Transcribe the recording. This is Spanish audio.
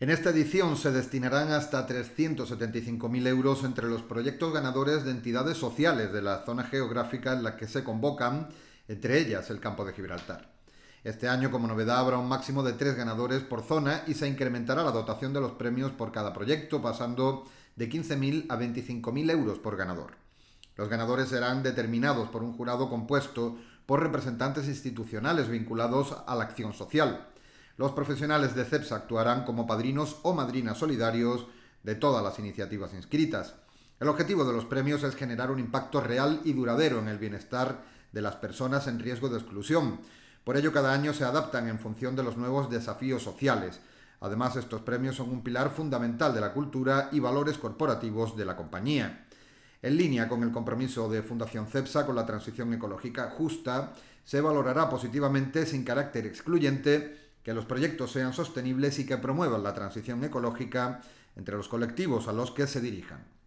En esta edición se destinarán hasta 375.000 euros entre los proyectos ganadores de entidades sociales de la zona geográfica en la que se convocan, entre ellas el campo de Gibraltar. Este año, como novedad, habrá un máximo de tres ganadores por zona y se incrementará la dotación de los premios por cada proyecto, pasando de 15.000 a 25.000 euros por ganador. Los ganadores serán determinados por un jurado compuesto por representantes institucionales vinculados a la acción social los profesionales de CEPSA actuarán como padrinos o madrinas solidarios de todas las iniciativas inscritas. El objetivo de los premios es generar un impacto real y duradero en el bienestar de las personas en riesgo de exclusión. Por ello, cada año se adaptan en función de los nuevos desafíos sociales. Además, estos premios son un pilar fundamental de la cultura y valores corporativos de la compañía. En línea con el compromiso de Fundación CEPSA con la transición ecológica justa, se valorará positivamente, sin carácter excluyente, que los proyectos sean sostenibles y que promuevan la transición ecológica entre los colectivos a los que se dirijan.